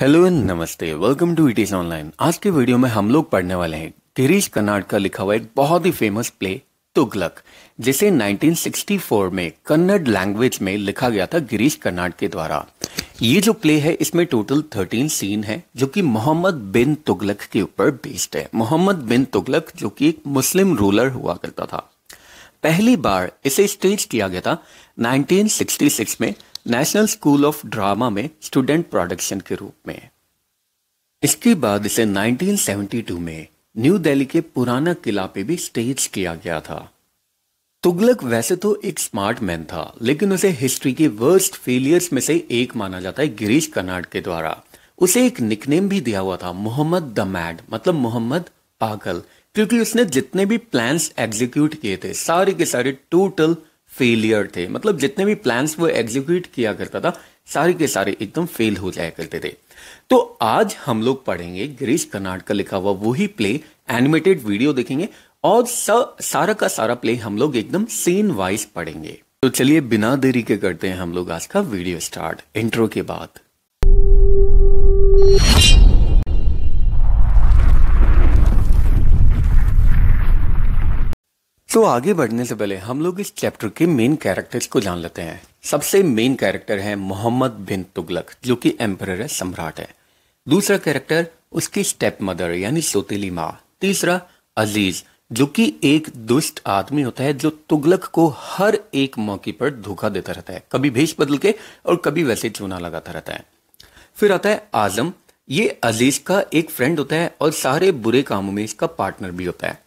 hello and नमस्ते welcome to it is online आज के वीडियो में हम लोग पढ़ने वाले हैं गिरीश कर्नाड का लिखा हुआ एक बहुत ही फेमस प्ले तुगलक जिसे 1964 में कन्नड़ लैंग्वेज में लिखा गया था गिरीश कर्नाड के द्वारा ये जो प्ले है इसमें टोटल 13 सीन है जो कि मोहम्मद बिन तुगलक के ऊपर बेस्ड है मोहम्मद बिन तुगलक जो कि एक मुस्लिम रूलर हुआ करता था पहली बार इसे स्टेज किया गया था 1966 में नेशनल स्कूल ऑफ ड्रामा में स्टूडेंट प्रोडक्शन के रूप में इसके बाद इसे 1972 में न्यू दिल्ली के पुराना किला पे भी स्टेज किया गया था तुगलक वैसे तो एक स्मार्ट मैन था लेकिन उसे हिस्ट्री के वर्स्ट फेलियर्स में से एक माना जाता है गिरीश कर्नाड के द्वारा उसे एक निकनेम भी दिया हुआ था मोहम्मद द मैड मतलब मोहम्मद पागल क्योंकि उसने जितने भी प्लान्स एग्जीक्यूट किए थे सारे के सारे टोटल फेलियर थे मतलब जितने भी प्लान्स वो एग्जीक्यूट किया करता था सारे के सारे एकदम फेल हो जाया करते थे तो आज हम लोग पढ़ेंगे गिरीश कर्नाड का लिखा हुआ वही प्ले एनिमेटेड वीडियो देखेंगे और सारा का सारा प्ले हम लोग एकदम सीन वाइज पढ़ेंगे तो चलिए बिना देरी के करते हैं हम लोग आज का वीडियो स्टार्ट इंट्रो के बाद तो आगे बढ़ने से पहले हम लोग इस चैप्टर के मेन कैरेक्टर्स को जान लेते हैं सबसे मेन कैरेक्टर है मोहम्मद बिन तुगलक जो कि एम्पर है सम्राट है दूसरा कैरेक्टर उसकी स्टेप मदर यानी सोतीली माँ तीसरा अजीज जो कि एक दुष्ट आदमी होता है जो तुगलक को हर एक मौके पर धोखा देता रहता है कभी भेष बदल के और कभी वैसे चूना लगाता रहता है फिर आता है आजम ये अजीज का एक फ्रेंड होता है और सारे बुरे कामों में इसका पार्टनर भी होता है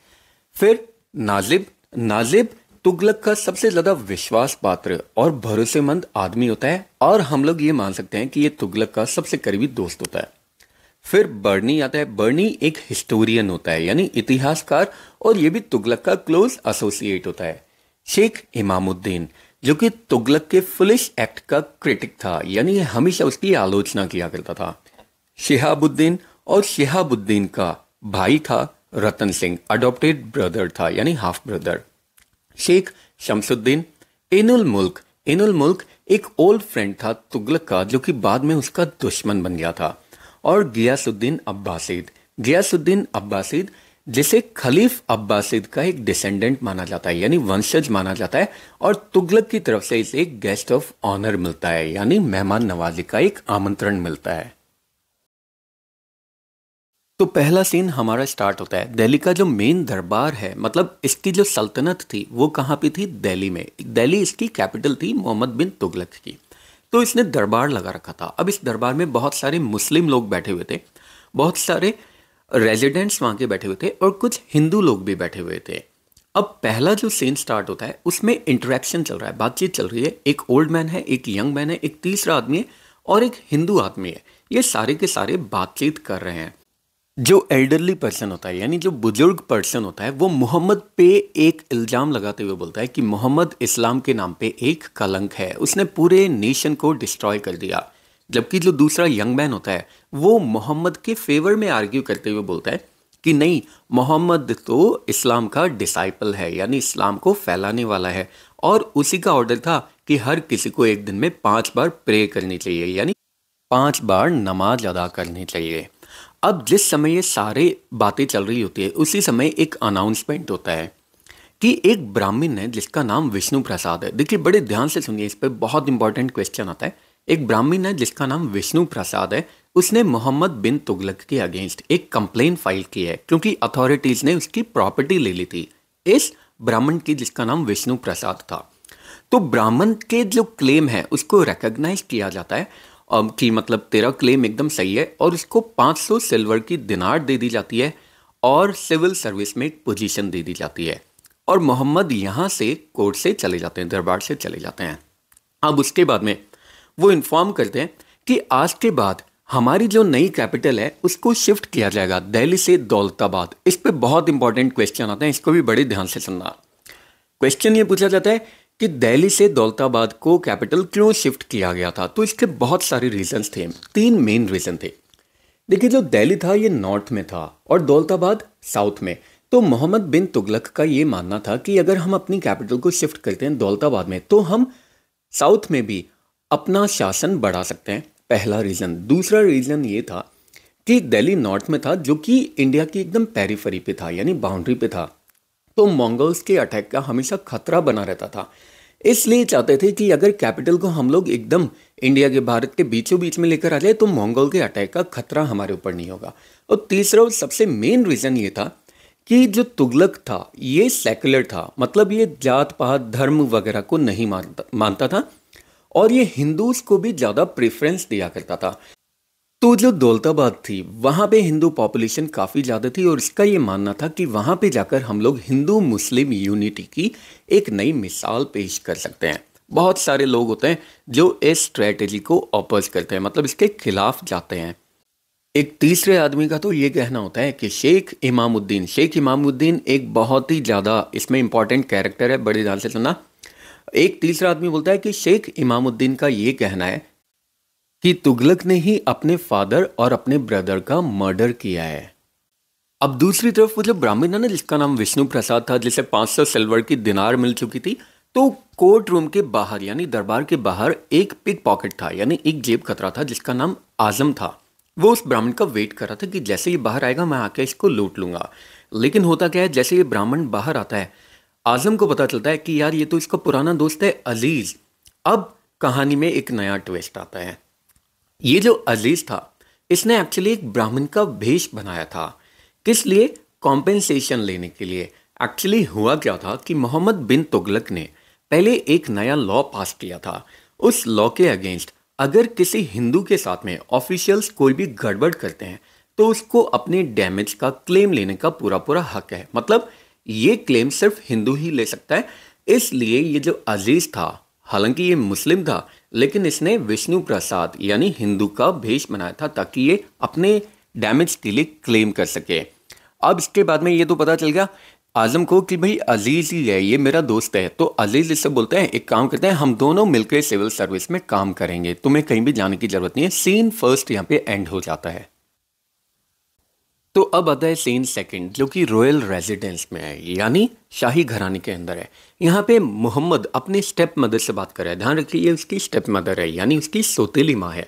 फिर नाजिब नाजिब तुगलक का सबसे ज्यादा विश्वास पात्र और भरोसेमंद आदमी होता है और हम लोग ये मान सकते हैं कि ये तुगलक का सबसे करीबी दोस्त होता है फिर बर्नी आता है बर्नी एक हिस्टोरियन होता है यानी इतिहासकार और ये भी तुगलक का क्लोज एसोसिएट होता है शेख इमामुद्दीन जो कि तुगलक के फुलिश एक्ट का क्रिटिक था यानी हमेशा उसकी आलोचना किया करता था शिहाबुद्दीन और शिहाबुद्दीन का भाई था रतन सिंह अडोप्टेड ब्रदर था यानी हाफ ब्रदर शेख शमसुद्दीन इनुल मुल्क इनुल मुल्क एक ओल्ड फ्रेंड था तुगलक का जो कि बाद में उसका दुश्मन बन गया था और गियासुद्दीन अब्बासिद गियासुद्दीन अब्बासिद जिसे खलीफ अब्बासिद का एक डिसेंडेंट माना जाता है यानी वंशज माना जाता है और तुगलक की तरफ से इसे गेस्ट ऑफ ऑनर मिलता है यानी मेहमान नवाजी का एक आमंत्रण मिलता है तो पहला सीन हमारा स्टार्ट होता है दिल्ली का जो मेन दरबार है मतलब इसकी जो सल्तनत थी वो कहाँ पे थी दिल्ली में दिल्ली इसकी कैपिटल थी मोहम्मद बिन तुगलक की तो इसने दरबार लगा रखा था अब इस दरबार में बहुत सारे मुस्लिम लोग बैठे हुए थे बहुत सारे रेजिडेंट्स वहाँ के बैठे हुए थे और कुछ हिंदू लोग भी बैठे हुए थे अब पहला जो सीन स्टार्ट होता है उसमें इंटरेक्शन चल रहा है बातचीत चल रही है एक ओल्ड मैन है एक यंग मैन है एक तीसरा आदमी है और एक हिंदू आदमी है ये सारे के सारे बातचीत कर रहे हैं जो एल्डरली पर्सन होता है यानी जो बुजुर्ग पर्सन होता है वो मोहम्मद पे एक इल्ज़ाम लगाते हुए बोलता है कि मोहम्मद इस्लाम के नाम पे एक कलंक है उसने पूरे नेशन को डिस्ट्रॉय कर दिया जबकि जो दूसरा यंग मैन होता है वो मोहम्मद के फेवर में आर्ग्यू करते हुए बोलता है कि नहीं मोहम्मद तो इस्लाम का डिसाइपल है यानी इस्लाम को फैलाने वाला है और उसी का ऑर्डर था कि हर किसी को एक दिन में पाँच बार प्रे करनी चाहिए यानी पाँच बार नमाज अदा करनी चाहिए अब जिस समय ये सारे बातें चल रही होती है उसी समय एक अनाउंसमेंट होता है कि एक ब्राह्मण है जिसका नाम विष्णु प्रसाद है देखिए बड़े ध्यान से सुनिए इस पर बहुत इंपॉर्टेंट क्वेश्चन आता है एक ब्राह्मण है जिसका नाम विष्णु प्रसाद है उसने मोहम्मद बिन तुगलक के अगेंस्ट एक कंप्लेन फाइल की है क्योंकि अथॉरिटीज़ ने उसकी प्रॉपर्टी ले ली थी इस ब्राह्मण की जिसका नाम विष्णु प्रसाद था तो ब्राह्मण के जो क्लेम है उसको रिकग्नाइज किया जाता है कि मतलब तेरा क्लेम एकदम सही है और उसको 500 सिल्वर की दिनार दे दी जाती है और सिविल सर्विस में एक पोजीशन दे दी जाती है और मोहम्मद यहाँ से कोर्ट से चले जाते हैं दरबार से चले जाते हैं अब उसके बाद में वो इन्फॉर्म करते हैं कि आज के बाद हमारी जो नई कैपिटल है उसको शिफ्ट किया जाएगा दिल्ली से दौलताबाद इस पर बहुत इंपॉर्टेंट क्वेश्चन आते हैं इसको भी बड़े ध्यान से सुनना क्वेश्चन ये पूछा जाता है कि दिल्ली से दौलताबाद को कैपिटल क्यों शिफ्ट किया गया था तो इसके बहुत सारे रीजंस थे तीन मेन रीज़न थे देखिए जो दिल्ली था ये नॉर्थ में था और दौलताबाद साउथ में तो मोहम्मद बिन तुगलक का ये मानना था कि अगर हम अपनी कैपिटल को शिफ्ट करते हैं दौलताबाद में तो हम साउथ में भी अपना शासन बढ़ा सकते हैं पहला रीज़न दूसरा रीज़न ये था कि दिल्ली नॉर्थ में था जो कि इंडिया की एकदम पेरीफरी पे था यानी बाउंड्री पे था तो मंगल्स के अटैक का हमेशा खतरा बना रहता था इसलिए चाहते थे कि अगर कैपिटल को हम लोग एकदम इंडिया के भारत के बीचों बीच में लेकर आ जाए तो मंगोल के अटैक का खतरा हमारे ऊपर नहीं होगा और तीसरा और सबसे मेन रीज़न ये था कि जो तुगलक था ये सेकुलर था मतलब ये जात पात धर्म वगैरह को नहीं मानता मानता था और ये हिंदूज को भी ज़्यादा प्रेफरेंस दिया करता था तो जो दौलताबाद थी वहाँ पे हिंदू पॉपुलेशन काफ़ी ज़्यादा थी और इसका ये मानना था कि वहाँ पे जाकर हम लोग हिंदू मुस्लिम यूनिटी की एक नई मिसाल पेश कर सकते हैं बहुत सारे लोग होते हैं जो इस स्ट्रेटजी को अपोज करते हैं मतलब इसके खिलाफ जाते हैं एक तीसरे आदमी का तो ये कहना होता है कि शेख इमामुद्दीन शेख इमामुद्दीन एक बहुत ही ज़्यादा इसमें इंपॉर्टेंट कैरेक्टर है बड़े ध्यान से सुना एक तीसरा आदमी बोलता है कि शेख इमामुद्दीन का ये कहना है कि तुगलक ने ही अपने फादर और अपने ब्रदर का मर्डर किया है अब दूसरी तरफ वो मतलब जो ब्राह्मण है ना जिसका नाम विष्णु प्रसाद था जिसे 500 सिल्वर की दिनार मिल चुकी थी तो कोर्ट रूम के बाहर यानी दरबार के बाहर एक पिक पॉकेट था यानी एक जेब खतरा था जिसका नाम आजम था वो उस ब्राह्मण का वेट कर रहा था कि जैसे ये बाहर आएगा मैं आके इसको लूट लूंगा लेकिन होता क्या है जैसे ये ब्राह्मण बाहर आता है आजम को पता चलता है कि यार ये तो इसका पुराना दोस्त है अजीज़ अब कहानी में एक नया ट्विस्ट आता है ये जो अजीज़ था इसने एक्चुअली एक ब्राह्मण का भेष बनाया था किस लिए कॉम्पेंसेशन लेने के लिए एक्चुअली हुआ क्या था कि मोहम्मद बिन तुगलक ने पहले एक नया लॉ पास किया था उस लॉ के अगेंस्ट अगर किसी हिंदू के साथ में ऑफिशियल्स कोई भी गड़बड़ करते हैं तो उसको अपने डैमेज का क्लेम लेने का पूरा पूरा हक है मतलब ये क्लेम सिर्फ हिंदू ही ले सकता है इसलिए ये जो अजीज़ था हालांकि ये मुस्लिम था लेकिन इसने विष्णु प्रसाद यानी हिंदू का भेष बनाया था ताकि ये अपने डैमेज के लिए क्लेम कर सके अब इसके बाद में ये तो पता चल गया आजम को कि भाई अजीज़ ही है ये मेरा दोस्त है तो अजीज़ इससे बोलते हैं एक काम करते हैं हम दोनों मिलकर सिविल सर्विस में काम करेंगे तुम्हें कहीं भी जाने की ज़रूरत नहीं है सीन फर्स्ट यहाँ पे एंड हो जाता है तो अब आता है सीन सेकंड जो कि रॉयल रेजिडेंस में है यानी शाही घराने के अंदर है यहाँ पे मोहम्मद अपने स्टेप मदर से बात कर रहा है ध्यान रखिए उसकी स्टेप मदर है यानी उसकी सोतेली माँ है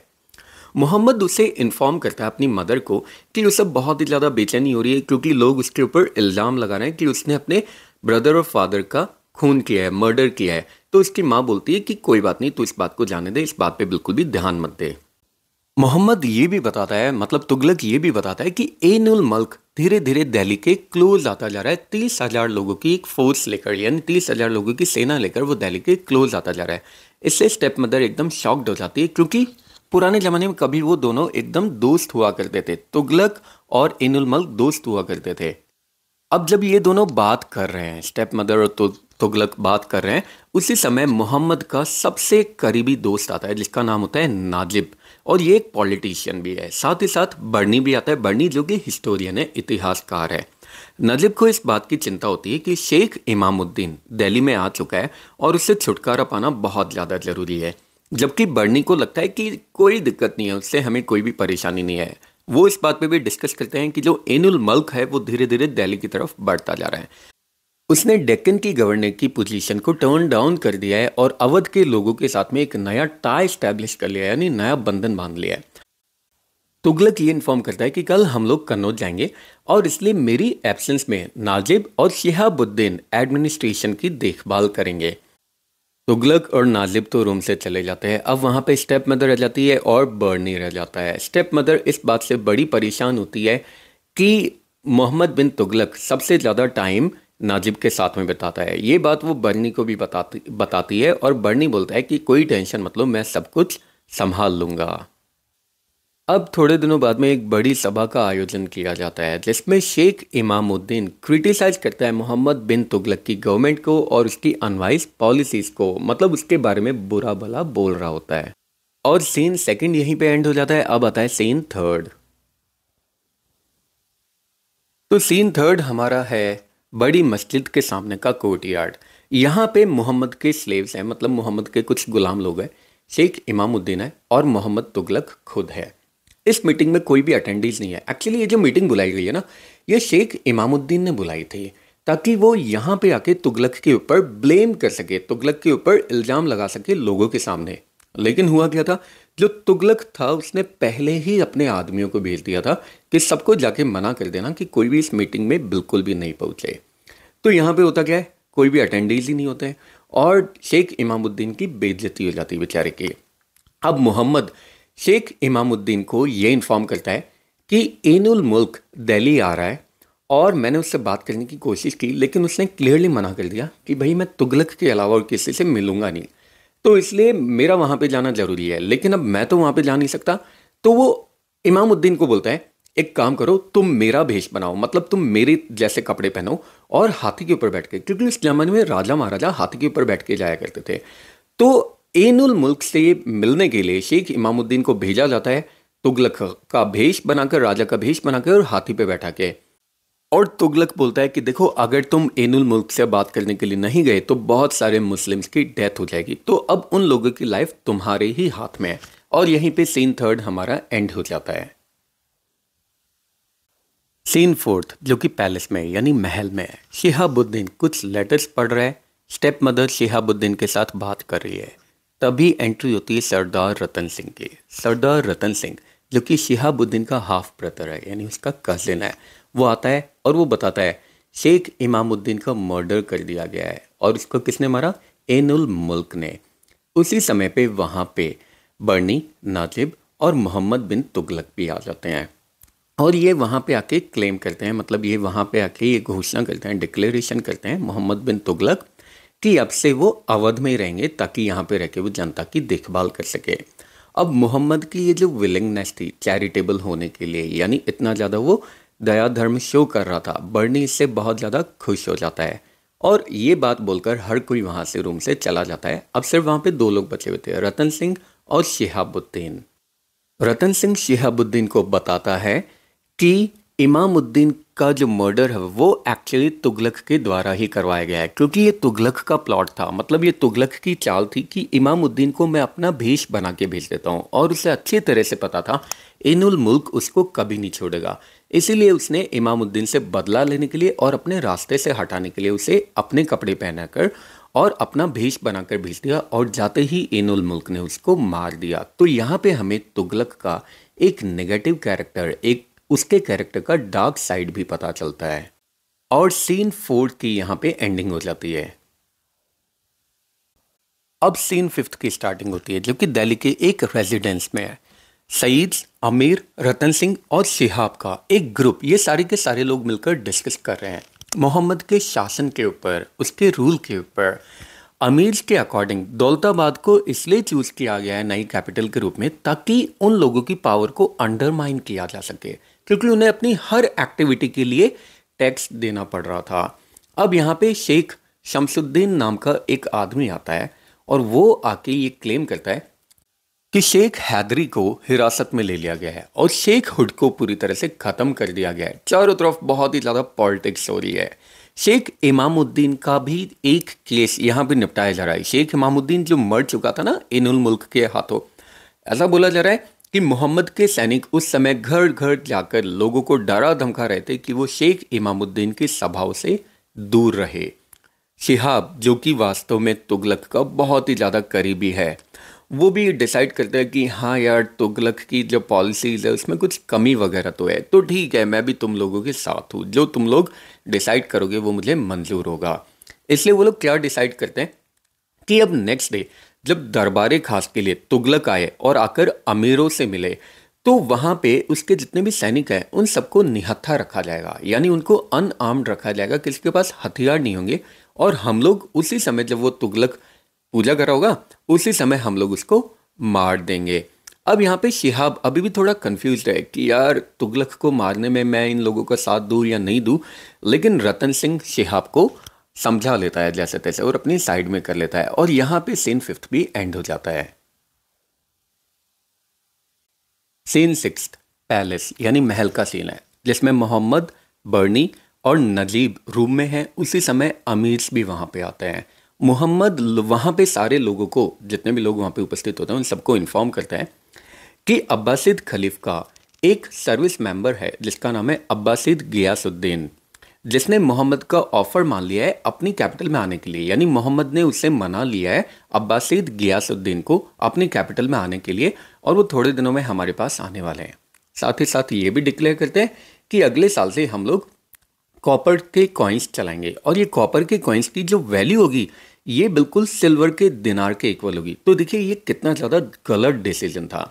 मोहम्मद उसे इन्फॉर्म करता है अपनी मदर को कि उसे बहुत ही ज़्यादा बेचैनी हो रही है क्योंकि लोग उसके ऊपर इल्ज़ाम लगा रहे हैं कि उसने अपने ब्रदर और फादर का खून किया है मर्डर किया है तो उसकी माँ बोलती है कि कोई बात नहीं तो इस बात को जाने दे इस बात पे बिल्कुल भी ध्यान मत दे मोहम्मद ये भी बताता है मतलब तुगलक ये भी बताता है कि एनुल मल्क धीरे धीरे दिल्ली के क्लोज आता जा रहा है तीस हजार लोगों की एक फोर्स लेकर यानी तीस हजार लोगों की सेना लेकर वो दिल्ली के क्लोज आता जा रहा है इससे स्टेप मदर एकदम शॉक्ड हो जाती है क्योंकि पुराने ज़माने में कभी वो दोनों एकदम दोस्त हुआ करते थे तुगलक और एनुल मल्क दोस्त हुआ करते थे अब जब ये दोनों बात कर रहे हैं स्टेप मदर और तुगलक बात कर रहे हैं उसी समय मोहम्मद का सबसे करीबी दोस्त आता है जिसका नाम होता है नाजिब और ये एक पॉलिटिशियन भी है साथ ही साथ बर्नी भी आता है बर्नी जो कि हिस्टोरियन है इतिहासकार है नजीब को इस बात की चिंता होती है कि शेख इमामुद्दीन दिल्ली में आ चुका है और उससे छुटकारा पाना बहुत ज़्यादा ज़रूरी है जबकि बर्नी को लगता है कि कोई दिक्कत नहीं है उससे हमें कोई भी परेशानी नहीं है वो इस बात पे भी डिस्कस करते हैं कि जो एनुल मल्क है वो धीरे धीरे दिल्ली की तरफ बढ़ता जा रहा है उसने डेक्कन की गवर्नर की पोजीशन को टर्न डाउन कर दिया है और अवध के लोगों के साथ में एक नया टाई स्टैब्लिश कर लिया है यानी नया बंधन बांध लिया है तुगलक ये इन्फॉर्म करता है कि कल हम लोग कन्नौज जाएंगे और इसलिए मेरी एब्सेंस में नाजिब और शिहाबुद्दीन एडमिनिस्ट्रेशन की देखभाल करेंगे तुगलक और नाजिब तो रूम से चले जाते हैं अब वहाँ पे स्टेप मदर रह जाती है और बर्नी रह जाता है स्टेप मदर इस बात से बड़ी परेशान होती है कि मोहम्मद बिन तुगलक सबसे ज़्यादा टाइम नाजिब के साथ में बताता है ये बात वो बर्नी को भी बताती बताती है और बर्नी बोलता है कि कोई टेंशन मतलब मैं सब कुछ संभाल लूँगा अब थोड़े दिनों बाद में एक बड़ी सभा का आयोजन किया जाता है जिसमें शेख इमामुद्दीन क्रिटिसाइज करता है मोहम्मद बिन तुगलक की गवर्नमेंट को और उसकी अनवाइज पॉलिसीज़ को मतलब उसके बारे में बुरा भला बोल रहा होता है और सीन सेकंड यहीं पे एंड हो जाता है अब आता है सीन थर्ड तो सीन थर्ड हमारा है बड़ी मस्जिद के सामने का कोर्ट यार्ड यहाँ पे मोहम्मद के स्लेव्स हैं मतलब मोहम्मद के कुछ गुलाम लोग हैं शेख इमामुद्दीन है और मोहम्मद तुगलक खुद है इस मीटिंग में कोई भी अटेंडीज नहीं है एक्चुअली ये जो मीटिंग बुलाई गई है ना ये शेख इमामुद्दीन ने बुलाई थी ताकि वो यहाँ पे आके तुगलक के ऊपर ब्लेम कर सके तुगलक के ऊपर इल्ज़ाम लगा सके लोगों के सामने लेकिन हुआ क्या था जो तुगलक था उसने पहले ही अपने आदमियों को भेज दिया था कि सबको जाके मना कर देना कि कोई भी इस मीटिंग में बिल्कुल भी नहीं पहुँचे तो यहाँ पे होता क्या है कोई भी अटेंडेज ही नहीं होते हैं और शेख इमामुद्दीन की बेइज्जती हो जाती है बेचारे की अब मोहम्मद शेख इमामुद्दीन को ये इन्फॉर्म करता है कि एनुल मुल्क दिल्ली आ रहा है और मैंने उससे बात करने की कोशिश की लेकिन उसने क्लियरली मना कर दिया कि भाई मैं तुगलक के अलावा और किसी से मिलूँगा नहीं तो इसलिए मेरा वहाँ पर जाना ज़रूरी है लेकिन अब मैं तो वहाँ पर जा नहीं सकता तो वो इमामुद्दीन को बोलता है एक काम करो तुम मेरा भेष बनाओ मतलब तुम मेरे जैसे कपड़े पहनो और हाथी के ऊपर बैठ के क्योंकि उस जमाने में राजा महाराजा हाथी के ऊपर बैठ के जाया करते थे तो एनुल मुल्क से मिलने के लिए शेख इमामुद्दीन को भेजा जाता है तुगलक का भेष बनाकर राजा का भेष बनाकर और हाथी पे बैठा के और तुगलक बोलता है कि देखो अगर तुम एनुल मुल्क से बात करने के लिए नहीं गए तो बहुत सारे मुस्लिम्स की डेथ हो जाएगी तो अब उन लोगों की लाइफ तुम्हारे ही हाथ में है और यहीं पे सीन थर्ड हमारा एंड हो जाता है सीन फोर्थ जो कि पैलेस में यानी महल में है शिहाबुद्दीन कुछ लेटर्स पढ़ रहे हैं स्टेप मदर शिहाबुद्दीन के साथ बात कर रही है तभी एंट्री होती है सरदार रतन सिंह की सरदार रतन सिंह जो कि शिहाबुद्दीन का हाफ ब्रदर है यानी उसका कजिन है वो आता है और वो बताता है शेख इमामुद्दीन का मर्डर कर दिया गया है और उसको किसने मारा एनुल मुल्क ने उसी समय पे वहाँ पे बर्नी नाजिब और मोहम्मद बिन तुगलक भी आ जाते हैं और ये वहाँ पे आके क्लेम करते हैं मतलब ये वहाँ पे आके ये घोषणा करते हैं डिक्लेरेशन करते हैं मोहम्मद बिन तुगलक कि अब से वो अवध में रहेंगे ताकि यहाँ पे रह के वो जनता की देखभाल कर सके अब मोहम्मद की ये जो विलिंगनेस थी चैरिटेबल होने के लिए यानी इतना ज़्यादा वो दया धर्म शो कर रहा था बर्नी इससे बहुत ज़्यादा खुश हो जाता है और ये बात बोलकर हर कोई वहाँ से रूम से चला जाता है अब सिर्फ वहाँ पे दो लोग बचे हुए थे रतन सिंह और शिहाबुद्दीन रतन सिंह शिहाबुद्दीन को बताता है कि इमामुद्दीन का जो मर्डर है वो एक्चुअली तुगलक के द्वारा ही करवाया गया है क्योंकि ये तुगलक का प्लॉट था मतलब ये तुगलक की चाल थी कि इमामुद्दीन को मैं अपना भेष बना के भेज देता हूँ और उसे अच्छी तरह से पता था इनुल मुल्क उसको कभी नहीं छोड़ेगा इसीलिए उसने इमामुद्दीन से बदला लेने के लिए और अपने रास्ते से हटाने के लिए उसे अपने कपड़े पहनाकर और अपना भेष बनाकर भेज दिया और जाते ही इनुल मुल्क ने उसको मार दिया तो यहाँ पे हमें तुगलक का एक नेगेटिव कैरेक्टर एक उसके कैरेक्टर का डार्क साइड भी पता चलता है और सीन फोर्थ की यहाँ पे एंडिंग हो जाती है अब सीन फिफ्थ की स्टार्टिंग होती है जो कि दिल्ली के एक रेजिडेंस में है सईद अमीर रतन सिंह और शिहाब का एक ग्रुप ये सारे के सारे लोग मिलकर डिस्कस कर रहे हैं मोहम्मद के शासन के ऊपर उसके रूल के ऊपर अमीर के अकॉर्डिंग दौलताबाद को इसलिए चूज़ किया गया है नई कैपिटल के रूप में ताकि उन लोगों की पावर को अंडरमाइन किया जा सके क्योंकि उन्हें अपनी हर एक्टिविटी के लिए टैक्स देना पड़ रहा था अब यहाँ पे शेख शमसुद्दीन नाम का एक आदमी आता है और वो आके ये क्लेम करता है कि शेख हैदरी को हिरासत में ले लिया गया है और शेख हुड को पूरी तरह से ख़त्म कर दिया गया है चारों तरफ बहुत ही ज़्यादा पॉलिटिक्स हो रही है शेख इमामुद्दीन का भी एक केस यहाँ भी निपटाया जा रहा है शेख इमामुद्दीन जो मर चुका था ना इनुल मुल्क के हाथों ऐसा बोला जा रहा है कि मोहम्मद के सैनिक उस समय घर घर जाकर लोगों को डरा धमका रहे थे कि वो शेख इमामुद्दीन की सभाओं से दूर रहे शिहाब जो कि वास्तव में तुगलक का बहुत ही ज़्यादा करीबी है वो भी डिसाइड करता है कि हाँ यार तुगलक की जो पॉलिसीज है उसमें कुछ कमी वगैरह तो है तो ठीक है मैं भी तुम लोगों के साथ हूँ जो तुम लोग डिसाइड करोगे वो मुझे मंजूर होगा इसलिए वो लोग क्या डिसाइड करते हैं कि अब नेक्स्ट डे जब दरबार खास के लिए तुगलक आए और आकर अमीरों से मिले तो वहाँ पे उसके जितने भी सैनिक हैं उन सबको निहत्था रखा जाएगा यानी उनको अनआर्म्ड रखा जाएगा किसी के पास हथियार नहीं होंगे और हम लोग उसी समय जब वो तुगलक पूजा करा होगा उसी समय हम लोग उसको मार देंगे अब यहाँ पे शिहाब अभी भी थोड़ा कन्फ्यूज है कि यार तुगलक को मारने में मैं इन लोगों का साथ दूँ या नहीं दूँ लेकिन रतन सिंह शिहाब को समझा लेता है जैसे तैसे और अपनी साइड में कर लेता है और यहां पे सीन फिफ्थ भी एंड हो जाता है सीन सिक्स पैलेस यानी महल का सीन है जिसमें मोहम्मद बर्नी और नजीब रूम में हैं उसी समय अमीर्स भी वहां पे आते हैं मोहम्मद वहां पे सारे लोगों को जितने भी लोग वहां पे उपस्थित होते हैं उन सबको इन्फॉर्म करते हैं कि अब्बासिद खलीफ का एक सर्विस मेंबर है जिसका नाम है अब्बासिद गियासुद्दीन जिसने मोहम्मद का ऑफर मान लिया है अपनी कैपिटल में आने के लिए यानी मोहम्मद ने उसे मना लिया है अब्बासीद गियासुद्दीन को अपनी कैपिटल में आने के लिए और वो थोड़े दिनों में हमारे पास आने वाले हैं साथ ही साथ ये भी डिक्लेयर करते हैं कि अगले साल से हम लोग कॉपर के कॉइन्स चलाएंगे और ये कॉपर के कॉइन्स की जो वैल्यू होगी ये बिल्कुल सिल्वर के दिनार के इक्वल होगी तो देखिए ये कितना ज़्यादा गलत डिसीजन था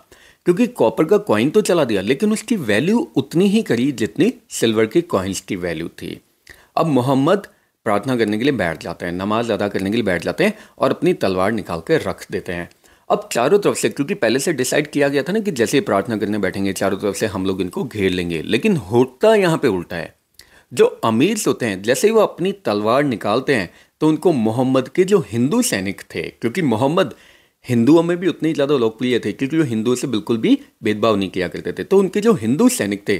क्योंकि कॉपर का कॉइन तो चला दिया लेकिन उसकी वैल्यू उतनी ही करी जितनी सिल्वर के कॉइन्स की वैल्यू थी अब मोहम्मद प्रार्थना करने के लिए बैठ जाते हैं नमाज अदा करने के लिए बैठ जाते हैं और अपनी तलवार निकाल कर रख देते हैं अब चारों तरफ से क्योंकि पहले से डिसाइड किया गया था ना कि जैसे ही प्रार्थना करने बैठेंगे चारों तरफ से हम लोग इनको घेर लेंगे लेकिन होता यहाँ पे उल्टा है जो अमीर होते हैं जैसे ही वो अपनी तलवार निकालते हैं तो उनको मोहम्मद के जो हिंदू सैनिक थे क्योंकि मोहम्मद हिंदुओं में भी उतने ही ज़्यादा लोकप्रिय थे क्योंकि वो हिंदुओं से बिल्कुल भी भेदभाव नहीं किया करते थे तो उनके जो हिंदू सैनिक थे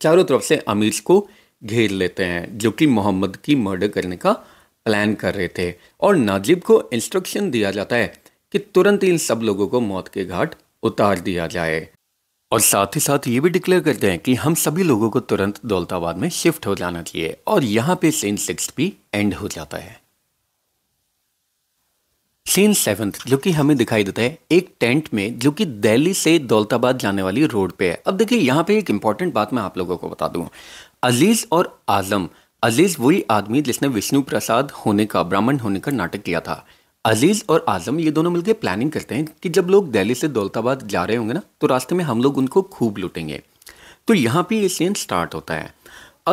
चारों तरफ से अमीर को घेर लेते हैं जो कि मोहम्मद की मर्डर करने का प्लान कर रहे थे और नाजिब को इंस्ट्रक्शन दिया जाता है कि तुरंत इन सब लोगों को मौत के घाट उतार दिया जाए और साथ ही साथ ये भी डिक्लेयर करते हैं कि हम सभी लोगों को तुरंत दौलताबाद में शिफ्ट हो जाना चाहिए और यहाँ पे सीन सिक्स भी एंड हो जाता है सीन सेवन्थ जो कि हमें दिखाई देता है एक टेंट में जो कि दिल्ली से दौलताबाद जाने वाली रोड पे है अब देखिए यहाँ पे एक इंपॉर्टेंट बात मैं आप लोगों को बता दूँ अजीज और आजम अजीज वही आदमी जिसने विष्णु प्रसाद होने का ब्राह्मण होने का नाटक किया था अजीज और आजम ये दोनों मिलकर प्लानिंग करते हैं कि जब लोग दिल्ली से दौलताबाद जा रहे होंगे ना तो रास्ते में हम लोग उनको खूब लूटेंगे तो यहाँ पे ये सीन स्टार्ट होता है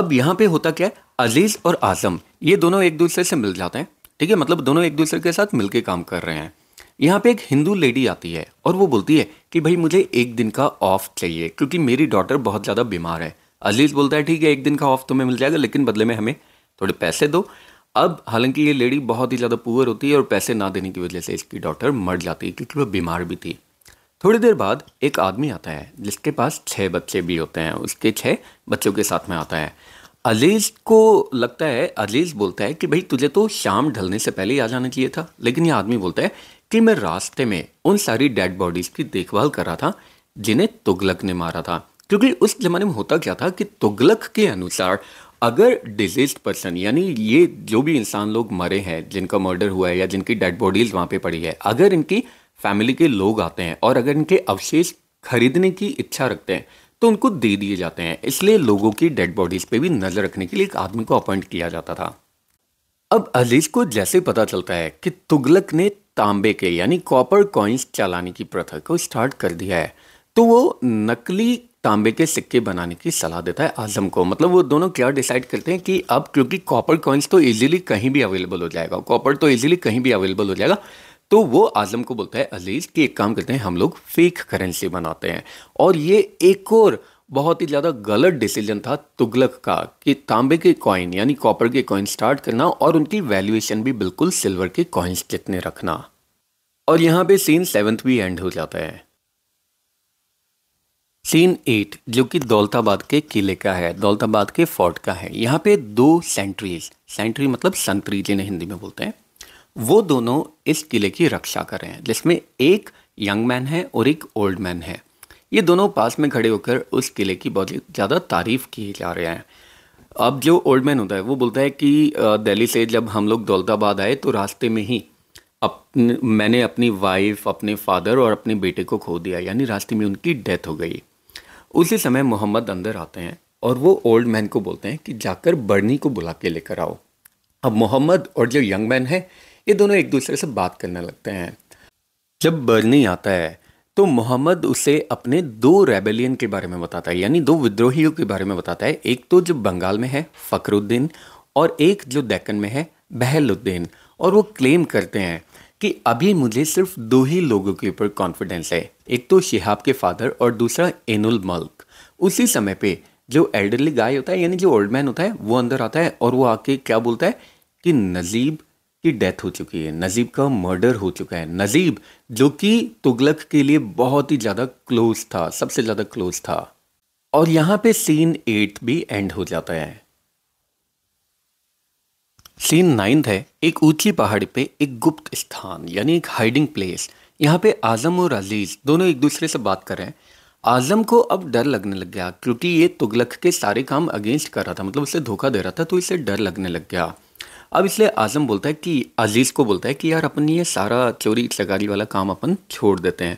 अब यहाँ पे होता क्या है अजीज और आजम ये दोनों एक दूसरे से मिल जाते हैं ठीक है मतलब दोनों एक दूसरे के साथ मिलकर काम कर रहे हैं यहाँ पे एक हिंदू लेडी आती है और वो बोलती है कि भाई मुझे एक दिन का ऑफ चाहिए क्योंकि मेरी डॉटर बहुत ज़्यादा बीमार है अजीज बोलता है ठीक है एक दिन का ऑफ तुम्हें मिल जाएगा लेकिन बदले में हमें थोड़े पैसे दो अब हालांकि ये लेडी बहुत ही ज़्यादा पुअर होती है और पैसे ना देने की वजह से इसकी डॉटर मर जाती है क्योंकि वह बीमार भी थी थोड़ी देर बाद एक आदमी आता है जिसके पास छः बच्चे भी होते हैं उसके छः बच्चों के साथ में आता है अजीज को लगता है अजीज बोलता है कि भाई तुझे तो शाम ढलने से पहले ही आ जाना चाहिए था लेकिन ये आदमी बोलता है कि मैं रास्ते में उन सारी डेड बॉडीज़ की देखभाल कर रहा था जिन्हें तुगलक ने मारा था क्योंकि उस ज़माने में होता क्या था कि तुगलक के अनुसार अगर डिजीज पर्सन यानी ये जो भी इंसान लोग मरे हैं जिनका मर्डर हुआ है या जिनकी डेड बॉडीज वहाँ पे पड़ी है अगर इनकी फैमिली के लोग आते हैं और अगर इनके अवशेष खरीदने की इच्छा रखते हैं तो उनको दे दिए जाते हैं इसलिए लोगों की डेड बॉडीज पे भी नज़र रखने के लिए एक आदमी को अपॉइंट किया जाता था अब अजीज को जैसे पता चलता है कि तुगलक ने तांबे के यानी कॉपर कॉइन्स चलाने की प्रथा को स्टार्ट कर दिया है तो वो नकली तांबे के सिक्के बनाने की सलाह देता है आजम को मतलब वो दोनों क्या डिसाइड करते हैं कि अब क्योंकि कॉपर कॉइन्स तो इजीली कहीं भी अवेलेबल हो जाएगा कॉपर तो इजीली कहीं भी अवेलेबल हो जाएगा तो वो आजम को बोलता है अजीज़ कि एक काम करते हैं हम लोग फेक करेंसी बनाते हैं और ये एक और बहुत ही ज़्यादा गलत डिसीजन था तुगलक का कि तांबे के कॉइन यानी कॉपर के कॉइन स्टार्ट करना और उनकी वैल्यूएशन भी बिल्कुल सिल्वर के कॉइन्स जितने रखना और यहाँ पे सीन सेवन्थ भी एंड हो जाता है सीन एट जो कि दौलताबाद के किले का है दौलताबाद के फोर्ट का है यहाँ पे दो सेंट्रीज सेंट्री मतलब संतरी जिन्हें हिंदी में बोलते हैं वो दोनों इस किले की रक्षा कर रहे हैं जिसमें एक यंग मैन है और एक ओल्ड मैन है ये दोनों पास में खड़े होकर उस किले की बहुत ज़्यादा तारीफ़ किए जा रहे हैं अब जो ओल्ड मैन होता है वो बोलता है कि दिल्ली से जब हम लोग दौलताबाद आए तो रास्ते में ही अपने मैंने अपनी वाइफ अपने फादर और अपने बेटे को खो दिया यानी रास्ते में उनकी डेथ हो गई उसी समय मोहम्मद अंदर आते हैं और वो ओल्ड मैन को बोलते हैं कि जाकर बर्नी को बुला के लेकर आओ अब मोहम्मद और जो यंग मैन है ये दोनों एक दूसरे से बात करने लगते हैं जब बर्नी आता है तो मोहम्मद उसे अपने दो रेबेलियन के बारे में बताता है यानी दो विद्रोहियों के बारे में बताता है एक तो जो बंगाल में है फकरुद्दीन और एक जो दैकन में है बहलुद्दीन और वो क्लेम करते हैं कि अभी मुझे सिर्फ दो ही लोगों के ऊपर कॉन्फिडेंस है एक तो शिहाब के फादर और दूसरा एनुल मल्क उसी समय पे जो एल्डरली गाय होता है यानी जो ओल्ड मैन होता है वो अंदर आता है और वो आके क्या बोलता है कि नजीब की डेथ हो चुकी है नजीब का मर्डर हो चुका है नजीब जो कि तुगलक के लिए बहुत ही ज़्यादा क्लोज था सबसे ज़्यादा क्लोज था और यहाँ पे सीन एट भी एंड हो जाता है सीन नाइन्थ है एक ऊंची पहाड़ी पे एक गुप्त स्थान यानी एक हाइडिंग प्लेस यहाँ पे आज़म और अजीज़ दोनों एक दूसरे से बात कर रहे हैं आज़म को अब डर लगने लग गया क्योंकि ये तुगलक के सारे काम अगेंस्ट कर रहा था मतलब उसे धोखा दे रहा था तो इसे डर लगने लग गया अब इसलिए आज़म बोलता है कि अजीज़ को बोलता है कि यार अपन ये सारा चोरी चगारी वाला काम अपन छोड़ देते हैं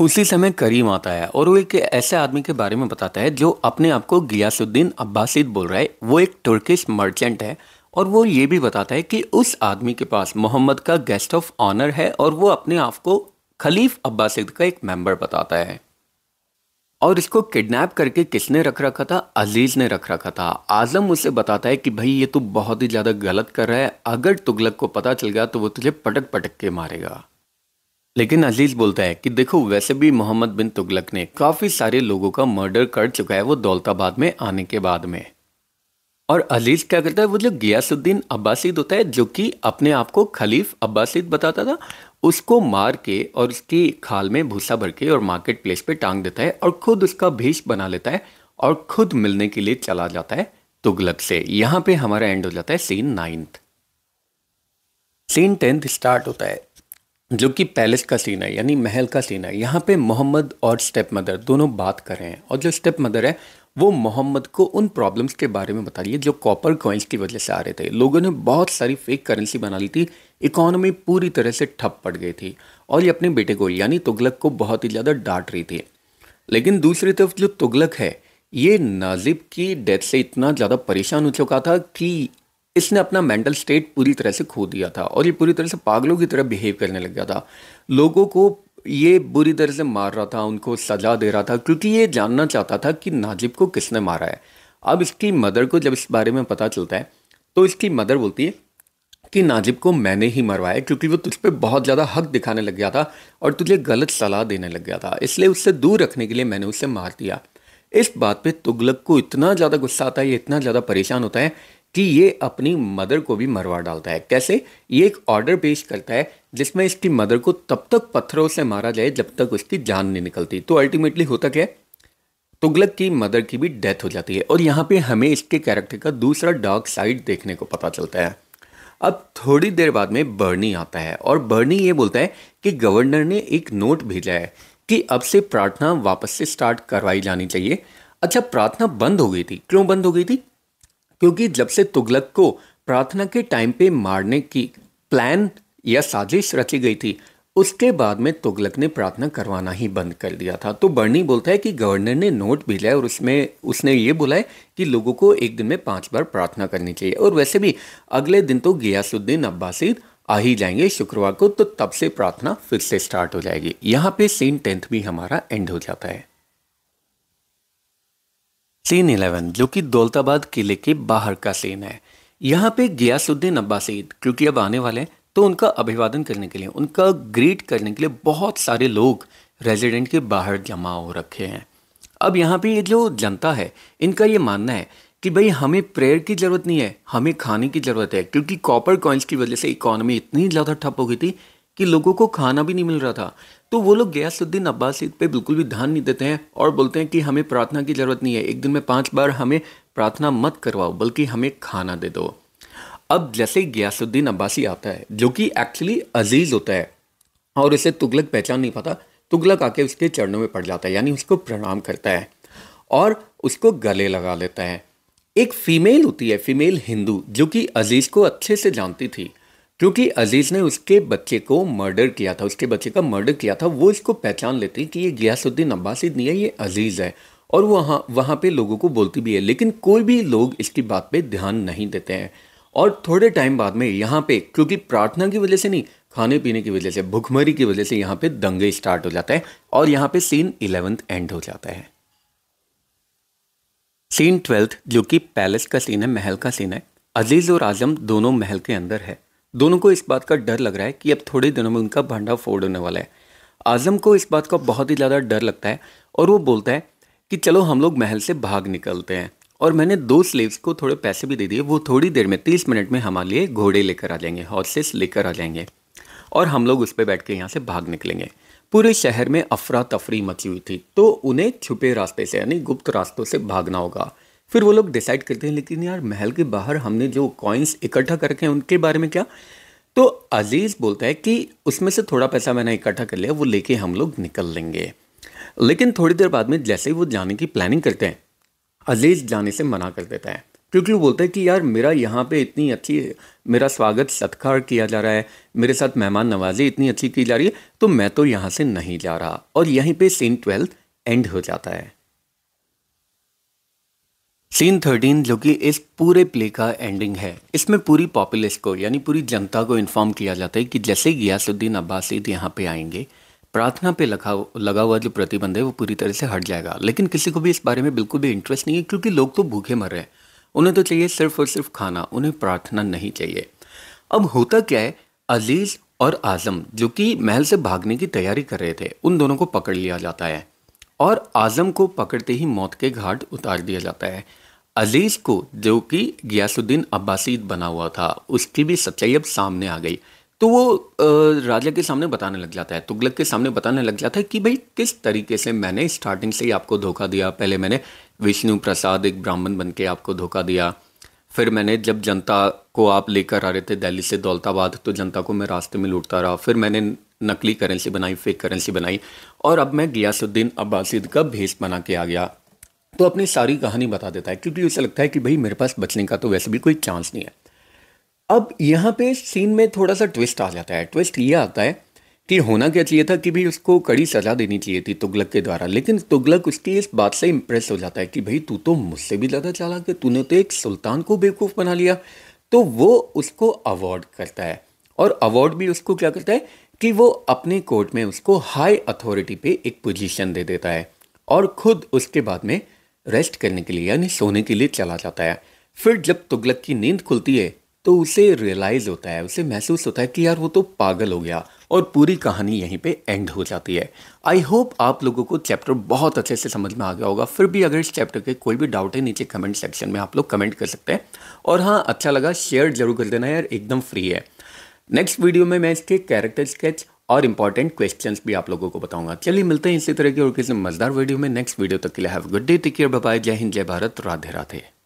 उसी समय करीम आता है और वो एक ऐसे आदमी के बारे में बताता है जो अपने आप को गियासुद्दीन अब्बासिद बोल रहा है वो एक टुर्किश मर्चेंट है और वो ये भी बताता है कि उस आदमी के पास मोहम्मद का गेस्ट ऑफ ऑनर है और वो अपने आप को खलीफ अब्बास का एक मेंबर बताता है और इसको किडनैप करके किसने रख रखा था अजीज ने रख रखा था आजम उसे बताता है कि भाई ये तू तो बहुत ही ज़्यादा गलत कर रहा है अगर तुगलक को पता चल गया तो वो तुझे पटक पटक के मारेगा लेकिन अजीज बोलता है कि देखो वैसे भी मोहम्मद बिन तुगलक ने काफ़ी सारे लोगों का मर्डर कर चुका है वो दौलताबाद में आने के बाद में और अजीज क्या करता है वो जो गियासुद्दीन अब्बासिद होता है जो कि अपने आप को खलीफ अब्बासिद बताता था उसको मार के और उसकी खाल में भूसा भर के और मार्केट प्लेस पे टांग देता है और खुद उसका भेष बना लेता है और खुद मिलने के लिए चला जाता है तुगलक से यहाँ पे हमारा एंड हो जाता है scene ninth scene tenth start होता है जो कि पैलेस का सीन है यानी महल का सीन है यहाँ पे मोहम्मद और स्टेप मदर दोनों बात कर रहे हैं और जो स्टेप मदर है वो मोहम्मद को उन प्रॉब्लम्स के बारे में बता रही जो कॉपर कॉइन्स की वजह से आ रहे थे लोगों ने बहुत सारी फेक करेंसी बना ली थी इकोनॉमी पूरी तरह से ठप पड़ गई थी और ये अपने बेटे को यानी तुगलक को बहुत ही ज़्यादा डांट रही थी लेकिन दूसरी तरफ जो तुगलक है ये नाजिब की डेथ से इतना ज़्यादा परेशान हो चुका था कि इसने अपना मेंटल स्टेट पूरी तरह से खो दिया था और ये पूरी तरह से पागलों की तरह बिहेव करने लग गया था लोगों को ये बुरी तरह से मार रहा था उनको सजा दे रहा था क्योंकि ये जानना चाहता था कि नाजिब को किसने मारा है अब इसकी मदर को जब इस बारे में पता चलता है तो इसकी मदर बोलती है कि नाजिब को मैंने ही मरवाया क्योंकि वो तुझ पर बहुत ज़्यादा हक दिखाने लग गया था और तुझे गलत सलाह देने लग गया था इसलिए उससे दूर रखने के लिए मैंने उसे मार दिया इस बात पे तुगलक को इतना ज़्यादा गुस्सा आता है ये इतना ज़्यादा परेशान होता है कि ये अपनी मदर को भी मरवा डालता है कैसे ये एक ऑर्डर पेश करता है जिसमें इसकी मदर को तब तक पत्थरों से मारा जाए जब तक उसकी जान नहीं निकलती तो अल्टीमेटली होता क्या है तुगलक की मदर की भी डेथ हो जाती है और यहाँ पे हमें इसके कैरेक्टर का दूसरा डार्क साइड देखने को पता चलता है अब थोड़ी देर बाद में बर्नी आता है और बर्नी ये बोलता है कि गवर्नर ने एक नोट भेजा है कि अब से प्रार्थना वापस से स्टार्ट करवाई जानी चाहिए अच्छा प्रार्थना बंद हो गई थी क्यों बंद हो गई थी क्योंकि जब से तुगलक को प्रार्थना के टाइम पे मारने की प्लान या साजिश रची गई थी उसके बाद में तुगलक ने प्रार्थना करवाना ही बंद कर दिया था तो बर्नी बोलता है कि गवर्नर ने नोट भेजा है और उसमें उसने ये बोला है कि लोगों को एक दिन में पांच बार प्रार्थना करनी चाहिए और वैसे भी अगले दिन तो गियासुद्दीन अब्बासी आ ही जाएंगे शुक्रवार को तो तब से प्रार्थना फिर से स्टार्ट हो जाएगी यहाँ पे सीन टेंथ भी हमारा एंड हो जाता है सीन इलेवन जो कि दौलताबाद किले के बाहर का सीन है यहाँ पे गियासुद्दीन अब्बासी क्योंकि अब आने वाले हैं तो उनका अभिवादन करने के लिए उनका ग्रीट करने के लिए बहुत सारे लोग रेजिडेंट के बाहर जमा हो रखे हैं अब यहाँ पे ये जो जनता है इनका ये मानना है कि भाई हमें प्रेयर की ज़रूरत नहीं है हमें खाने की ज़रूरत है क्योंकि कॉपर कॉइन्स की वजह से इकॉनमी इतनी ज़्यादा ठप हो गई थी कि लोगों को खाना भी नहीं मिल रहा था तो वो लोग गयासुद्दीन अब्बासी पे बिल्कुल भी ध्यान नहीं देते हैं और बोलते हैं कि हमें प्रार्थना की ज़रूरत नहीं है एक दिन में पाँच बार हमें प्रार्थना मत करवाओ बल्कि हमें खाना दे दो अब जैसे गयासुद्दीन अब्बासी आता है जो कि एक्चुअली अजीज़ होता है और इसे तुगलक पहचान नहीं पाता तुगलक आके उसके चरणों में पड़ जाता है यानी उसको प्रणाम करता है और उसको गले लगा लेता है एक फ़ीमेल होती है फ़ीमेल हिंदू जो कि अजीज़ को अच्छे से जानती थी क्योंकि अजीज़ ने उसके बच्चे को मर्डर किया था उसके बच्चे का मर्डर किया था वो इसको पहचान लेती कि ये गियासुद्दीन अब्बासी नहीं है ये अजीज़ है और वहाँ वहाँ पे लोगों को बोलती भी है लेकिन कोई भी लोग इसकी बात पे ध्यान नहीं देते हैं और थोड़े टाइम बाद में यहाँ पे क्योंकि प्रार्थना की वजह से नहीं खाने पीने की वजह से भुखमरी की वजह से यहाँ पे दंगे स्टार्ट हो जाते हैं और यहाँ पे सीन इलेवेंथ एंड हो जाता है सीन ट्वेल्थ जो कि पैलेस का सीन है महल का सीन है अजीज़ और आजम दोनों महल के अंदर है दोनों को इस बात का डर लग रहा है कि अब थोड़े दिनों में उनका भांडा फोड़ होने वाला है आज़म को इस बात का बहुत ही ज़्यादा डर लगता है और वो बोलता है कि चलो हम लोग महल से भाग निकलते हैं और मैंने दो स्लेव्स को थोड़े पैसे भी दे दिए वो थोड़ी देर में तीस मिनट में हमारे लिए घोड़े लेकर आ जाएंगे हॉर्सेस लेकर आ जाएंगे और हम लोग उस पर बैठ के यहाँ से भाग निकलेंगे पूरे शहर में अफरा तफरी मची हुई थी तो उन्हें छुपे रास्ते से यानी गुप्त रास्तों से भागना होगा फिर वो लोग डिसाइड करते हैं लेकिन यार महल के बाहर हमने जो कॉइन्स इकट्ठा करके हैं उनके बारे में क्या तो अजीज़ बोलता है कि उसमें से थोड़ा पैसा मैंने इकट्ठा कर लिया वो लेके हम लोग निकल लेंगे लेकिन थोड़ी देर बाद में जैसे ही वो जाने की प्लानिंग करते हैं अजीज़ जाने से मना कर देता है क्योंकि वो बोलता है कि यार मेरा यहाँ पे इतनी अच्छी मेरा स्वागत सत्कार किया जा रहा है मेरे साथ मेहमान नवाजी इतनी अच्छी की जा रही है तो मैं तो यहाँ से नहीं जा रहा और यहीं पे सीन ट्वेल्थ एंड हो जाता है सीन थर्टीन जो कि इस पूरे प्ले का एंडिंग है इसमें पूरी पॉपुलेस को यानी पूरी जनता को इन्फॉर्म किया जाता है कि जैसे गियासुद्दीन अब्बास यहाँ पे आएंगे प्रार्थना पे लगा लगा हुआ जो प्रतिबंध है वो पूरी तरह से हट जाएगा लेकिन किसी को भी इस बारे में बिल्कुल भी इंटरेस्ट नहीं है क्योंकि लोग तो भूखे मर रहे हैं उन्हें तो चाहिए सिर्फ और सिर्फ खाना उन्हें प्रार्थना नहीं चाहिए अब होता क्या है अजीज़ और आज़म जो कि महल से भागने की तैयारी कर रहे थे उन दोनों को पकड़ लिया जाता है और आज़म को पकड़ते ही मौत के घाट उतार दिया जाता है अजीज़ को जो कि गियासुद्दीन अब्बासी बना हुआ था उसकी भी सच्चाई अब सामने आ गई तो वो राजा के सामने बताने लग जाता है तुगलक के सामने बताने लग जाता है कि भाई किस तरीके से मैंने स्टार्टिंग से ही आपको धोखा दिया पहले मैंने विष्णु प्रसाद एक ब्राह्मण बन के आपको धोखा दिया फिर मैंने जब जनता को आप लेकर आ रहे थे दिल्ली से दौलताबाद तो जनता को मैं रास्ते में लूटता रहा फिर मैंने नकली करेंसी बनाई फेक करेंसी बनाई और अब मैं गियासुद्दीन अब्बासिद का भेस बना के आ गया तो अपनी सारी कहानी बता देता है क्योंकि उसे लगता है कि भाई मेरे पास बचने का तो वैसे भी कोई चांस नहीं है अब यहाँ पे सीन में थोड़ा सा ट्विस्ट आ जाता है ट्विस्ट ये आता है कि होना क्या चाहिए था कि भाई उसको कड़ी सज़ा देनी चाहिए थी तुगलक के द्वारा लेकिन तुगलक उसकी इस बात से इम्प्रेस हो जाता है कि भाई तू तो मुझसे भी ज़्यादा चला कि तूने तो एक सुल्तान को बेवकूफ़ बना लिया तो वो उसको अवॉर्ड करता है और अवार्ड भी उसको क्या करता है कि वो अपने कोर्ट में उसको हाई अथॉरिटी पे एक पोजीशन दे देता है और खुद उसके बाद में रेस्ट करने के लिए यानी सोने के लिए चला जाता है फिर जब तुगलक की नींद खुलती है तो उसे रियलाइज होता है उसे महसूस होता है कि यार वो तो पागल हो गया और पूरी कहानी यहीं पे एंड हो जाती है आई होप आप लोगों को चैप्टर बहुत अच्छे से समझ में आ गया होगा फिर भी अगर इस चैप्टर के कोई भी डाउट है नीचे कमेंट सेक्शन में आप लोग कमेंट कर सकते हैं और हाँ अच्छा लगा शेयर जरूर कर देना यार एकदम फ्री है नेक्स्ट वीडियो में मैं इसके कैरेक्टर स्केच और इंपॉर्टेंट क्वेश्चन भी आप लोगों को बताऊंगा चलिए मिलते हैं इसी तरह के और किसी मजेदार वीडियो में नेक्स्ट वीडियो तक के लिए have good day take care bye जय हिंद जय भारत राधे राधे